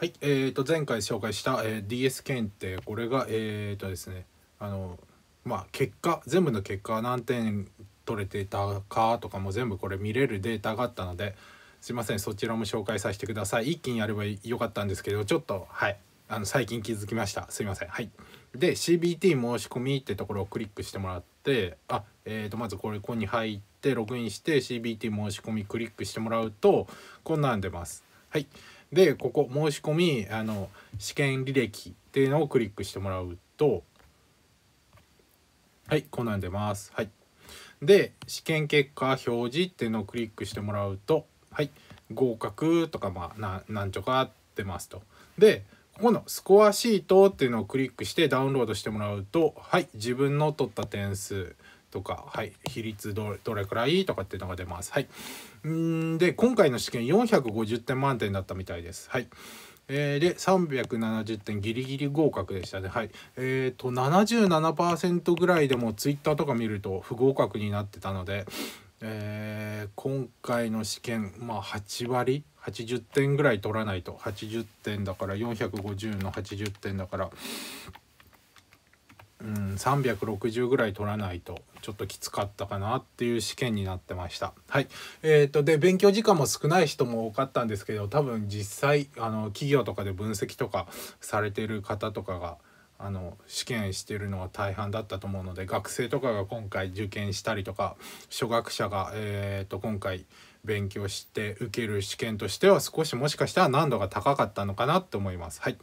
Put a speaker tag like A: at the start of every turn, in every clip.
A: はい、えー、と前回紹介した、えー、DS 検定これがえー、とですねあのまあ結果全部の結果何点取れてたかとかも全部これ見れるデータがあったのですいませんそちらも紹介させてください一気にやればよかったんですけどちょっとはいあの最近気づきましたすいませんはいで CBT 申し込みってところをクリックしてもらってあえー、とまずこれここに入ってログインして CBT 申し込みクリックしてもらうとこんなん出ますはいでここ申し込みあの試験履歴っていうのをクリックしてもらうとはいこうなんでますはいで試験結果表示っていうのをクリックしてもらうとはい合格とかまあなんちょかってますとでここのスコアシートっていうのをクリックしてダウンロードしてもらうとはい自分の取った点数とか、はい、比率どれくらいとかっていうのが出ます。はい、んで今回の試験450点満点だったみたいです。はい、えー、で370点ギリギリ合格でしたね。はいえーと、と77%ぐらいでもツイッターとか見ると不合格になってたので、えー、今回の試験、まあ、8割80点ぐらい取らないと80点だから450の80点だからうん、360ぐらい取らないとちょっときつかったかなっていう試験になってました。はい。えっ、ー、と、で、勉強時間も少ない人も多かったんですけど、多分実際、あの、企業とかで分析とかされてる方とかが、あの試験してるのは大半だったと思うので学生とかが今回受験したりとか初学者が、えー、と今回勉強して受ける試験としては少しもしかしたら難度が高かったのかなって思います。はい、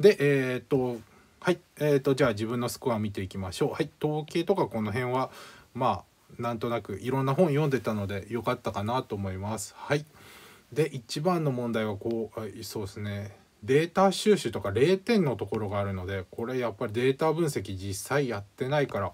A: で、えーとはい、えーと、じゃあ自分のスコア見ていきましょう。はい、統計とかこの辺はまあなんとなくいろんな本読んでたので良かったかなと思います。はい、で一番の問題はこうそうですねデータ収集とか0点のところがあるのでこれやっぱりデータ分析実際やってないから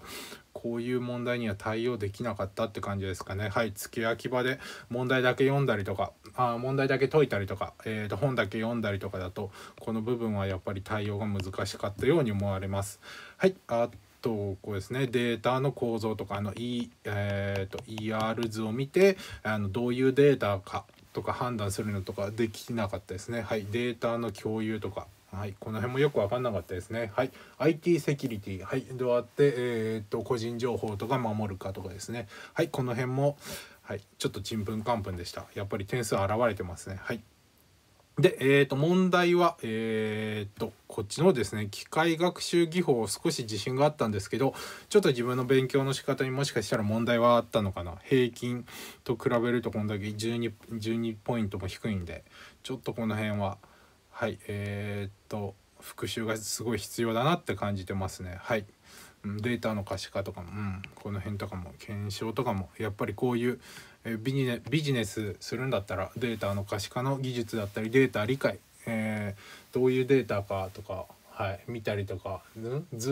A: こういう問題には対応できなかったって感じですかね。はい、付け焼き場で問題だけ読んだりとかあ問題だけ解いたりとか、えー、と本だけ読んだりとかだとこの部分はやっぱり対応が難しかったように思われます。はいあとこうですねデータの構造とかあの、e えーと、ER 図を見てあのどういうデータかとか判断するのとかできなかったですね。はい、データの共有とかはい、この辺もよく分かんなかったですね。はい、IT セキュリティ、はい、どうやって、えー、っと個人情報とか守るかとかですね。はい、この辺も、はい、ちょっとちんぷんかんぷんでしたやっぱり点数現れてますねはいで、えー、と問題は、えー、とこっちのですね機械学習技法を少し自信があったんですけどちょっと自分の勉強の仕方にもしかしたら問題はあったのかな平均と比べるとこんだけ 12, 12ポイントも低いんでちょっとこの辺ははいえー、っと復習がすごい必要だなって感じてますねはい。データの可視化とかも、うん、この辺とかも検証とかもやっぱりこういうビジネビジネスするんだったらデータの可視化の技術だったりデータ理解、えー、どういうデータかとかはい、見たりとか、うん図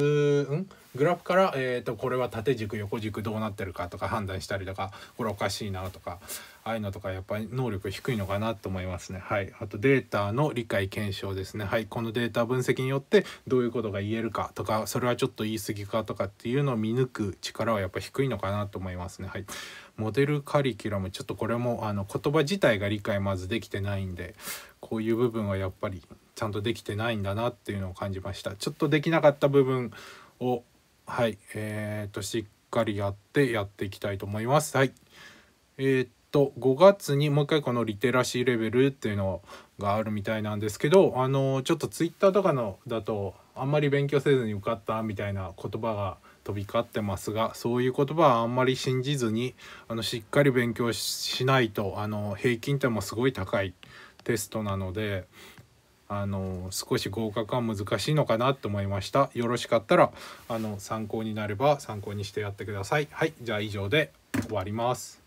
A: うん、グラフから、えーと、とこれは縦軸横軸どうなってるかとか判断したりとかこれおかしいなとかああいうのとかやっぱり能力低いのかなと思いますね。はい、あとデータの理解検証ですね、はい、このデータ分析によってどういうことが言えるかとかそれはちょっと言い過ぎかとかっていうのを見抜く力はやっぱ低いのかなと思いますね。はい、モデルカリキュラムちょっとこれもあの言葉自体が理解まずできてないんでこういう部分はやっぱりちゃんとできてないんだなっていうのを感じましたちょっとできなかった部分をはいえーと、しっかりやってやっていきたいと思いますはいえー、っと5月にもう一回このリテラシーレベルっていうのがあるみたいなんですけどあのちょっとツイッターとかのだとあんまり勉強せずに受かったみたいな言葉が飛び交ってますがそういう言葉はあんまり信じずにあのしっかり勉強しないとあの平均点もすごい高いテストなのであの少し合格は難しいのかなと思いましたよろしかったらあの参考になれば参考にしてやってくださいはいじゃあ以上で終わります